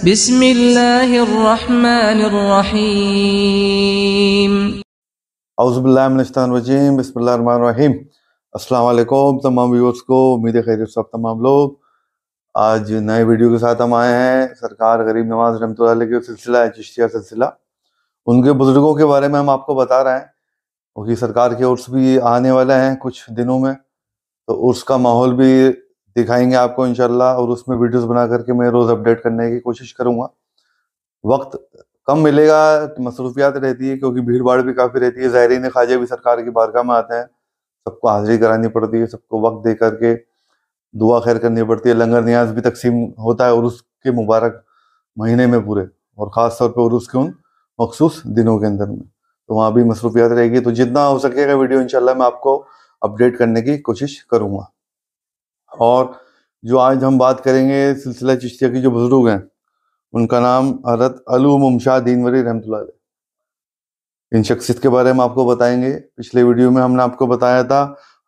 بسم الله الرحمن الرحيم तमाम व्यूअर्स को उम्मीद है खैर सब तमाम लोग आज नए वीडियो के साथ हम आए हैं सरकार गरीब नवाज रमत के सिलसिला है चिश्तिया सिलसिला उनके बुज़ुर्गों के बारे में हम आपको बता रहे हैं क्योंकि सरकार के उर्स भी आने वाले हैं कुछ दिनों में तो उर्स का माहौल भी दिखाएंगे आपको इनशाला और उसमें वीडियोस बना करके मैं रोज़ अपडेट करने की कोशिश करूँगा वक्त कम मिलेगा मसरूफियात रहती है क्योंकि भीड़ भाड़ भी काफ़ी रहती है जहरीन खाजे भी सरकार की बारगाह में आते हैं सबको हाजिरी करानी पड़ती है सबको वक्त दे करके दुआ खैर करनी पड़ती है लंगर न्याज भी तकसीम होता है और उसके मुबारक महीने में पूरे और ख़ास तौर पर उसके उन मखसूस दिनों के अंदर में तो वहाँ भी मसरूफियात रहेगी तो जितना हो सकेगा वीडियो इनशाला मैं आपको अपडेट करने की कोशिश करूँगा और जो आज हम बात करेंगे सिलसिला चिश्तिया के जो बुज़ुर्ग हैं उनका नाम हरत अलू मुमशाह दीनवरी रहमत इन शख्सियत के बारे में आपको बताएंगे पिछले वीडियो में हमने आपको बताया था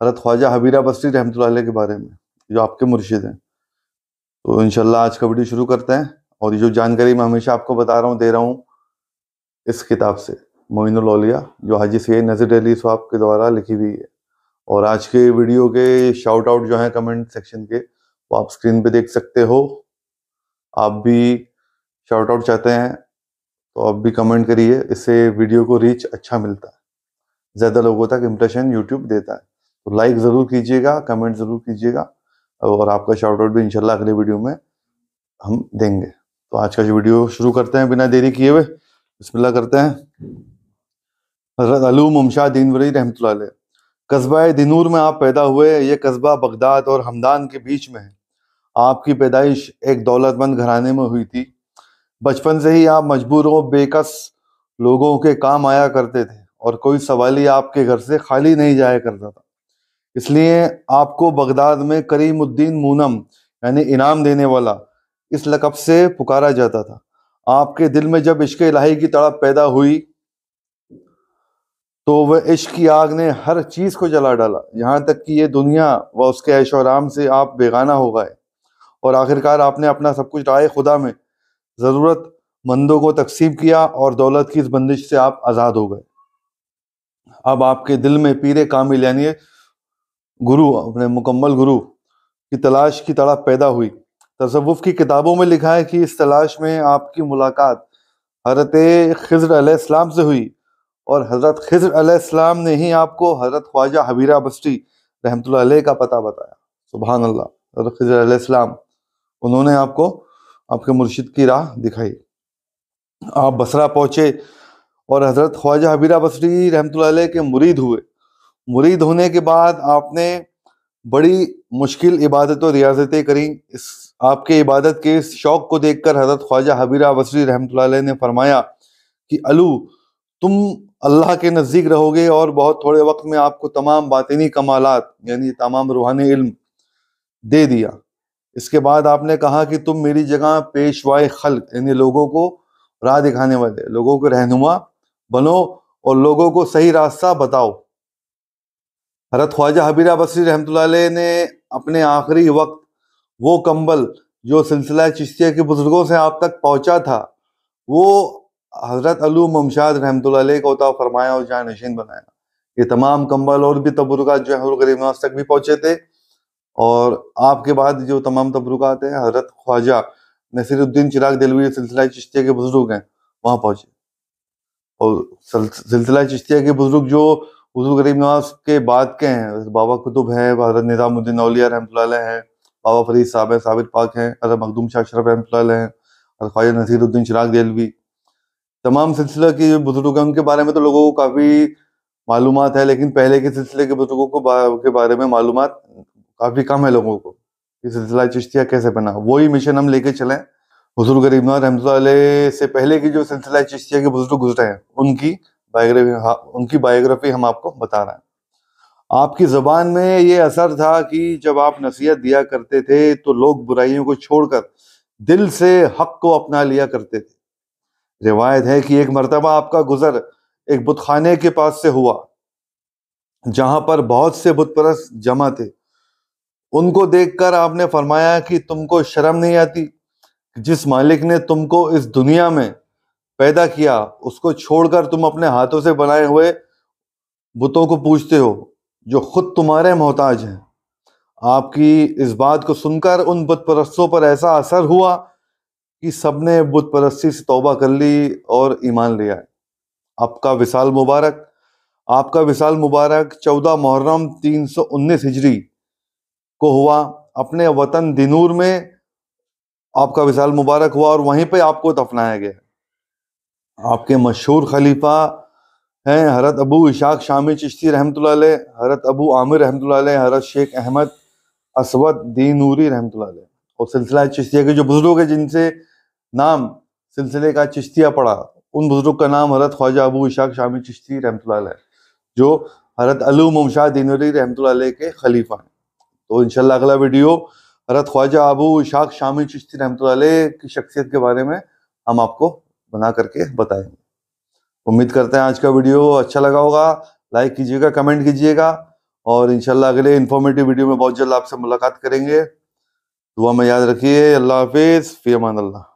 हरत ख्वाजा हबीरा बस्ती रहमत के बारे में जो आपके मुर्शिद हैं तो इन आज का वीडियो शुरू करते हैं और ये जो जानकारी मैं हमेशा आपको बता रहा हूँ दे रहा हूँ इस किताब से मोइनुल जो हाजी सैद नज़र अली साहब के द्वारा लिखी हुई है और आज के वीडियो के शाउट आउट जो है कमेंट सेक्शन के वो आप स्क्रीन पे देख सकते हो आप भी शाउट आउट चाहते हैं तो आप भी कमेंट करिए इससे वीडियो को रीच अच्छा मिलता है ज़्यादा लोगों तक इम्प्रेशन यूट्यूब देता है तो लाइक ज़रूर कीजिएगा कमेंट ज़रूर कीजिएगा और आपका शाउट आउट भी इंशाल्लाह अगले वीडियो में हम देंगे तो आज का जो वीडियो शुरू करते हैं बिना देरी किए हुए बिस्मिल्लाह करते हैं हजरत अलू मुमशा दीन वरी रहमत कस्बा दिनूर में आप पैदा हुए ये कस्बा बगदाद और हमदान के बीच में है आपकी पैदाइश एक दौलतमंद घराने में हुई थी बचपन से ही आप मजबूरों बेकस लोगों के काम आया करते थे और कोई सवाली आपके घर से खाली नहीं जाया करता था इसलिए आपको बगदाद में करीमुद्दीन मूनम यानी इनाम देने वाला इस लकब से पुकारा जाता था आपके दिल में जब इश्क इलाही की तड़प पैदा हुई तो वह इश्क की आग ने हर चीज़ को जला डाला यहाँ तक कि ये दुनिया व उसके ऐश आराम से आप बेगाना हो गए और आखिरकार आपने अपना सब कुछ डाए खुदा में ज़रूरत मंदों को तकसीम किया और दौलत की इस बंदिश से आप आज़ाद हो गए अब आपके दिल में पीर कामिल यानी गुरु अपने मुकम्मल गुरु की तलाश की तड़प पैदा हुई तसवुफ़ की किताबों में लिखा है कि इस तलाश में आपकी मुलाकात हरत खजर से हुई और हज़रत खजर ने ही आपको हज़रत ख्वाजा हबीरा बस्ती रहमत का पता बताया सुबह अल्लाह हज़रत खजर उन्होंने आपको आपके मुर्शिद की राह दिखाई आप बसरा पहुँचे और हज़रत ख्वाजा हबीरा बसरी रहमत के मुरीद हुए मुरीद होने के बाद आपने बड़ी मुश्किल इबादत और रियाजतें करी इस आपके इबादत के इस शौक़ को देखकर हज़रत ख्वाजा हबीरा बसरी रहमत ने फरमाया कि अलू तुम अल्लाह के नज़दीक रहोगे और बहुत थोड़े वक्त में आपको तमाम बातिनी कमालत यानी तमाम रूहानी इल्म दे दिया इसके बाद आपने कहा कि तुम मेरी जगह पेशवाए खल यानी लोगों को राह दिखाने वाले लोगों को रहनुमा बनो और लोगों को सही रास्ता बताओ हरत ख्वाजा हबीरा बसरी रहमत ने अपने आखिरी वक्त वो कंबल जो सिलसिला चिश्तिया के बुज़ुर्गों से आप तक पहुंचा था वो हज़रत अलू ममशाद रहमत को फरमाया और जहाँ नशीन बनाया ये तमाम कम्बल और भी तबरुकात जो है गरीब नवाज तक भी पहुंचे थे और आपके बाद जो तमाम तबरुकात हैं हजरत ख्वाजा नसीरुद्दीन चिराग दिलवी सिलसिला चिश्तिया के बुजुर्ग हैं वहाँ पहुंचे और सिलसिला चिश्तिया के बुजुर्ग जो हजूर गरीब नवाज के बाद के हैं बाबा कुतुब हैं हजरत निज़ामुद्दीन अलिया रहमत हैं बाबा फरीद साहब हैं साबिर पाक हैं हजरत मखदूम शाह शरफ रहमत हैं और ख्वाजा नसीरुद्दीन चिराग दिलवी तमाम सिलसिले के बुजुर्ग हैं उनके बारे में तो लोगों को काफ़ी मालूम है लेकिन पहले के सिलसिले के बुजुर्गों को के बारे में मालूम काफ़ी कम है लोगों को कि सिलसिला चिश्तिया कैसे बना वही मिशन हम लेके चले हजूर गरीबनाथ रहमत से पहले की जो सिलसिला चिश्तिया के बुजुर्ग गुजरे हैं उनकी बायोग्राफी उनकी बायोग्राफी हम आपको बता रहे हैं आपकी ज़बान में ये असर था कि जब आप नसीहत दिया करते थे तो लोग बुराइयों को छोड़कर दिल से हक को अपना लिया करते थे रिवायत है कि एक मरतबा आपका गुजर एक बुतखाने के पास से हुआ जहां पर बहुत से बुतपरस जमा थे उनको देखकर आपने फरमाया कि तुमको शर्म नहीं आती जिस मालिक ने तुमको इस दुनिया में पैदा किया उसको छोड़कर तुम अपने हाथों से बनाए हुए बुतों को पूछते हो जो खुद तुम्हारे मोहताज हैं आपकी इस बात को सुनकर उन बुत पर ऐसा असर हुआ कि सबने बुत परस्ती से तोबा कर ली और ईमान लिया है आपका विशाल मुबारक आपका विशाल मुबारक चौदह मुहर्रम तीन सौ उन्नीस हिजरी को हुआ अपने वतन दिनूर में आपका विशाल मुबारक हुआ और वहीं पे आपको दफनाया तो गया आपके मशहूर खलीफा हैं हरत अबू इशाक शामी चिश्ती रहमत हरत अबू आमिर रहमत हरत शेख अहमद असवद दीनूरी रहमत और सिलसिला चिश्तिया के जो बुज़ुर्ग है जिनसे नाम सिलसिले का चिश्तिया पड़ा उन बुजुर्ग का नाम हरत ख्वाजा अबू इशाक शामी चिश्ती रहमत जो हरत मुमशाह दिनवरी रहमत के खलीफा हैं तो इनशाला अगला वीडियो हरत ख्वाजा अबू इशाक शामी चिश्ती रहमत की शख्सियत के बारे में हम आपको बना करके बताएंगे उम्मीद करते हैं आज का वीडियो अच्छा लगा होगा लाइक कीजिएगा कमेंट कीजिएगा और इनशाला अगले इन्फॉर्मेटिव वीडियो में बहुत जल्द आपसे मुलाकात करेंगे दुआ में याद रखिए अल्लाह हाफिज़ फ़ी अमान अल्लाह